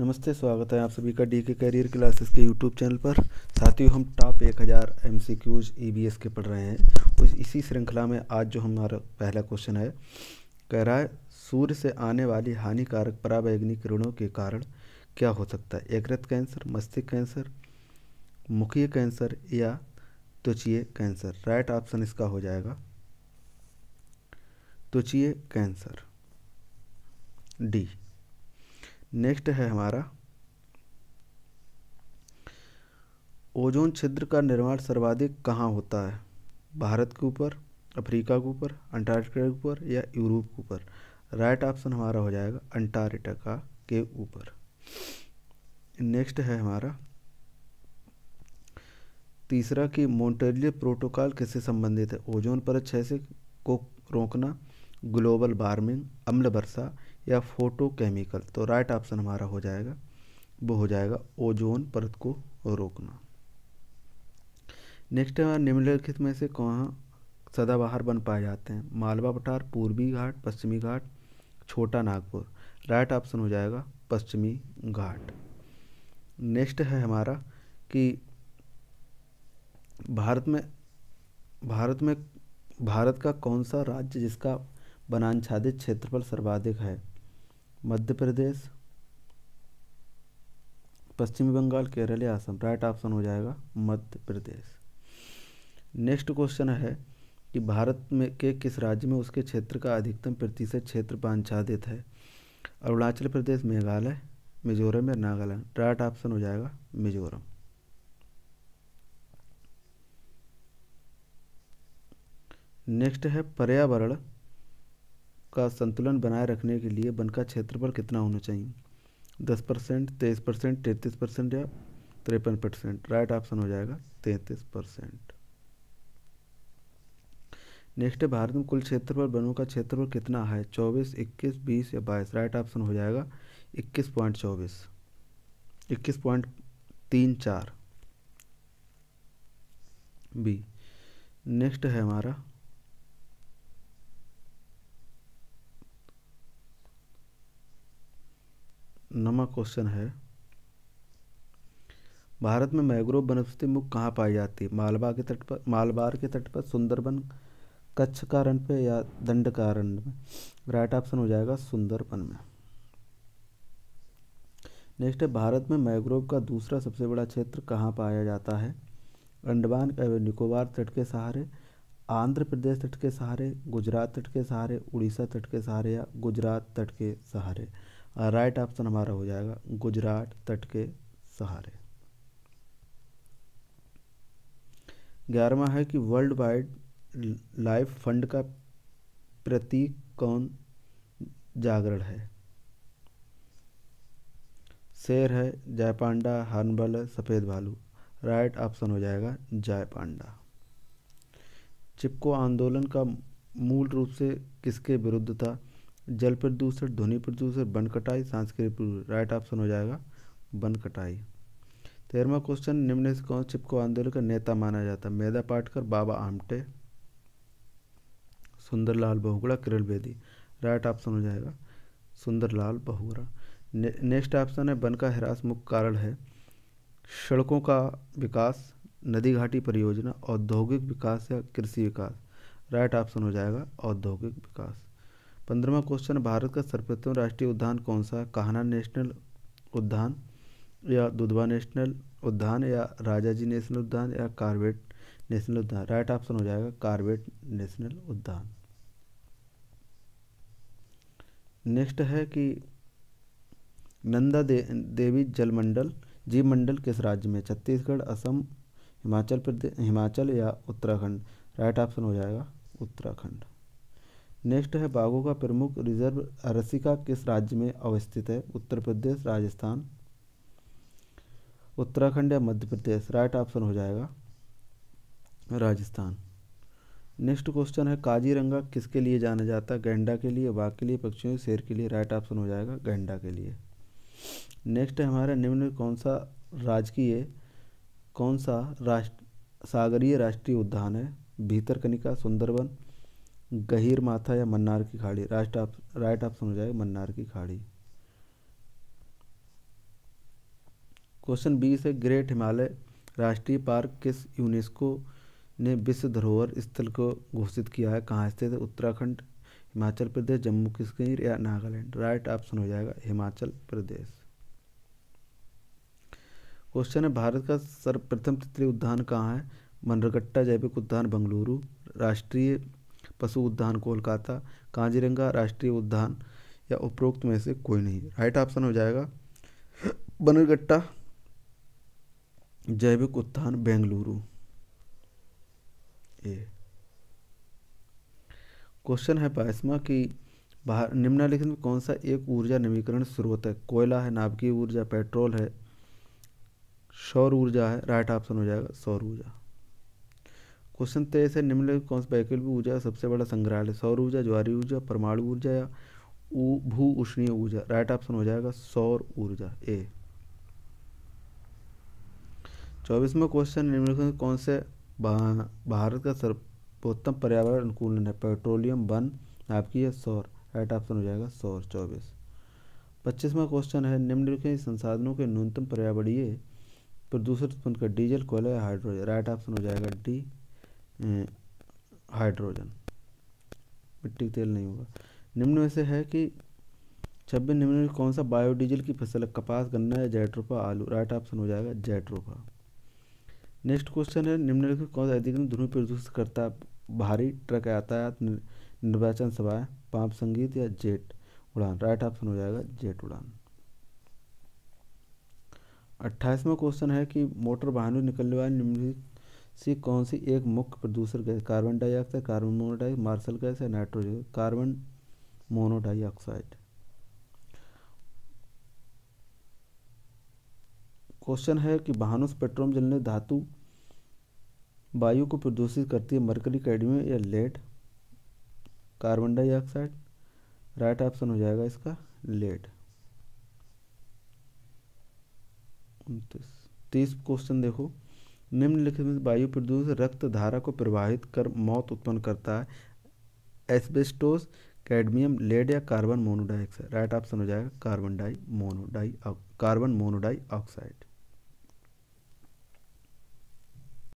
नमस्ते स्वागत है आप सभी का डी के करियर क्लासेस के यूट्यूब चैनल पर साथियों हम टॉप 1000 हज़ार एम सी क्यूज ई के पढ़ रहे हैं उस इसी श्रृंखला में आज जो हमारा पहला क्वेश्चन है कह रहा है सूर्य से आने वाली हानिकारक पराबैग्निक किरणों के कारण क्या हो सकता है एकृत कैंसर मस्तिष्क कैंसर मुखीय कैंसर या त्वचीय कैंसर राइट ऑप्शन इसका हो जाएगा त्वचीय कैंसर डी नेक्स्ट है हमारा ओजोन छिद्र का निर्माण सर्वाधिक कहाँ होता है भारत के ऊपर अफ्रीका के ऊपर अंटार्कटिका के ऊपर या यूरोप के ऊपर राइट ऑप्शन हमारा हो जाएगा अंटार्कटिका के ऊपर नेक्स्ट है हमारा तीसरा कि मोन्टेलिय प्रोटोकॉल किससे संबंधित है ओजोन परत क्षय से को रोकना ग्लोबल वार्मिंग अम्ल वर्षा या फोटोकेमिकल तो राइट ऑप्शन हमारा हो जाएगा वो हो जाएगा ओजोन परत को रोकना नेक्स्ट है निम्नलिखित में से कहाँ सदाबहार बन पाए जाते हैं मालवा पठार पूर्वी घाट पश्चिमी घाट छोटा नागपुर राइट ऑप्शन हो जाएगा पश्चिमी घाट नेक्स्ट है हमारा कि भारत में भारत में भारत का कौन सा राज्य जिसका वनाच्छादित क्षेत्रफल सर्वाधिक है मध्य प्रदेश पश्चिमी बंगाल केरल या असम राइट ऑप्शन हो जाएगा मध्य प्रदेश नेक्स्ट क्वेश्चन है कि भारत में के किस राज्य में उसके क्षेत्र का अधिकतम प्रतिशत क्षेत्र पांचादित है अरुणाचल प्रदेश मेघालय मिजोरम या नागालैंड राइट ऑप्शन हो जाएगा मिजोरम नेक्स्ट है पर्यावरण का संतुलन बनाए रखने के लिए वन का क्षेत्रफल कितना होना चाहिए दस परसेंट तेईस परसेंट तैंतीस परसेंट या तिरपन परसेंट राइट ऑप्शन हो जाएगा तैंतीस परसेंट नेक्स्ट है भारत में कुल क्षेत्रफल वनों का क्षेत्रफल कितना है चौबीस इक्कीस बीस या बाईस राइट ऑप्शन हो जाएगा इक्कीस पॉइंट चौबीस इक्कीस पॉइंट तीन चार बी नेक्स्ट है हमारा नवा क्वेश्चन है भारत में मैग्रोव वनस्पति मुख्य कहाँ पाई जाती है मालवा के तट पर मालबार के तट पर सुंदरबन कच्छ कारण पे या दंड कारण में राइट ऑप्शन हो जाएगा सुंदरबन में नेक्स्ट है भारत में मैग्रोव का दूसरा सबसे बड़ा क्षेत्र कहाँ पाया जाता है अंडमान एवं निकोबार तट के सहारे आंध्र प्रदेश तट के सहारे गुजरात तट के सहारे उड़ीसा तट के सहारे या गुजरात तट के सहारे राइट ऑप्शन हमारा हो जाएगा गुजरात तट के सहारे ग्यारहवा है कि वर्ल्ड वाइड लाइफ फंड का प्रतीक कौन जागरण है शेर है जयपांडा हार्नबल है सफ़ेद भालू राइट ऑप्शन हो जाएगा जयपांडा चिपको आंदोलन का मूल रूप से किसके विरुद्ध था जल प्रदूषण ध्वनि प्रदूषण वन कटाई सांस्कृतिक प्रदूषण राइट ऑप्शन हो जाएगा वन कटाई तेरहवा क्वेश्चन निम्न से कौन चिपको आंदोलन का नेता माना जाता है मेधा पाटकर बाबा आमटे सुंदरलाल बहुगुड़ा किरण बेदी राइट ऑप्शन हो जाएगा सुंदरलाल बहुगुड़ा ने, नेक्स्ट ऑप्शन है वन का हिरास मुख्य कारण है सड़कों का विकास नदी घाटी परियोजना औद्योगिक विकास या कृषि विकास राइट ऑप्शन हो जाएगा औद्योगिक विकास पंद्रवा क्वेश्चन भारत का सर्वप्रथम राष्ट्रीय उद्यान कौन सा है नेशनल उद्यान या दुधवा नेशनल उद्यान या राजा जी नेशनल उद्यान या कार्बेट नेशनल उद्यान राइट ऑप्शन हो जाएगा कार्बेट नेशनल उद्यान नेक्स्ट है कि नंदा दे, देवी जलमंडल जीव मंडल किस राज्य में छत्तीसगढ़ असम हिमाचल प्रदेश हिमाचल या उत्तराखंड राइट ऑप्शन हो जाएगा उत्तराखंड नेक्स्ट है बाघों का प्रमुख रिजर्व रसिका किस राज्य में अवस्थित है उत्तर प्रदेश राजस्थान उत्तराखंड या मध्य प्रदेश राइट ऑप्शन हो जाएगा राजस्थान नेक्स्ट क्वेश्चन है काजीरंगा किसके लिए जाना जाता है गेंडा के लिए बाघ के लिए पक्षियों शेर के लिए राइट ऑप्शन हो जाएगा गेंडा के लिए नेक्स्ट है हमारा निम्न कौन सा राजकीय कौन सा राष्ट्र सागरीय राष्ट्रीय उद्यान है भीतरकनिका सुंदरबन गहिर माथा या मन्नार की खाड़ी राइट आप राइट ऑप्शन हो जाएगा मन्नार की खाड़ी क्वेश्चन बीस है ग्रेट हिमालय राष्ट्रीय पार्क किस यूनेस्को ने विश्व धरोहर स्थल को घोषित किया है कहाँ स्थित है उत्तराखंड हिमाचल प्रदेश जम्मू कश्मीर या नागालैंड राइट ऑप्शन हो जाएगा हिमाचल प्रदेश क्वेश्चन है भारत का सर्वप्रथम तितली उद्यान कहाँ है मनरगट्टा जैविक उद्यान बंगलुरु राष्ट्रीय पशु उद्यान कोलकाता काजीरंगा राष्ट्रीय उद्यान या उपरोक्त में से कोई नहीं राइट ऑप्शन हो जाएगा बनरगट्टा जैविक उत्थान बेंगलुरु ए क्वेश्चन है बाईसवा कि बाहर निम्नलिखित में कौन सा एक ऊर्जा नवीकरण स्रोत है कोयला है नाभिकीय ऊर्जा पेट्रोल है सौर ऊर्जा है राइट ऑप्शन हो जाएगा सौर ऊर्जा क्वेश्चन तेईस तो है निम्नलिखित कौन सा वैकल्पिक ऊर्जा सबसे बड़ा संग्रहालय सौर ऊर्जा ज्वारी ऊर्जा परमाणु ऊर्जा या भू उष्णीय ऊर्जा राइट ऑप्शन हो जाएगा सौर ऊर्जा ए चौबीसवा क्वेश्चन निम्नलिखित कौन से भारत का सर्वोत्तम पर्यावरण अनुकूलन है पेट्रोलियम वन आपकी है सौर राइट ऑप्शन हो जाएगा सौर चौबीस पच्चीसवा क्वेश्चन है निम्नलिखित संसाधनों के न्यूनतम पर्यावरणीय प्रदूषण उत्पन्न कर डीजल कोयला या हाइड्रोजन राइट ऑप्शन हो जाएगा डी हाइड्रोजन हम्म, मिट्टी तेल नहीं होगा निम्न में से है कि छब्बीस निम्न में कौन सा बायोडीजल की फसल है कपास गन्ना या जैट्रोफा आलू राइट ऑप्शन हो जाएगा जैट्रोफा नेक्स्ट क्वेश्चन है निम्नलिखित कौन सा अधिकतम ध्रुव प्रदूषित करता भारी ट्रक यातायात निर्वाचन सभाएं पाप संगीत या जेट उड़ान राइट ऑप्शन हो जाएगा जेट उड़ान अट्ठाईसवा क्वेश्चन है कि मोटर वाहनों निकलने वाले निम्नलिखित सी कौन सी एक मुख्य प्रदूषण gas carbon dioxide carbon monoxide marsh gas या नाइट्रोजन कार्बन मोनोडाइऑक्साइड क्वेश्चन है कि बहानों से पेट्रोल जलने धातु वायु को प्रदूषित करती है मरकरी कैडमियम या lead carbon dioxide right option हो जाएगा इसका लेड उनतीस तीस क्वेश्चन देखो निम्नलिखित में वायु प्रदूषण रक्त धारा को प्रवाहित कर मौत उत्पन्न करता है एस्बेस्टोस कैडमियम लेड या कार्बन मोनोडाइऑक्साइड राइट ऑप्शन हो जाएगा carbon di mono di carbon mono di oxide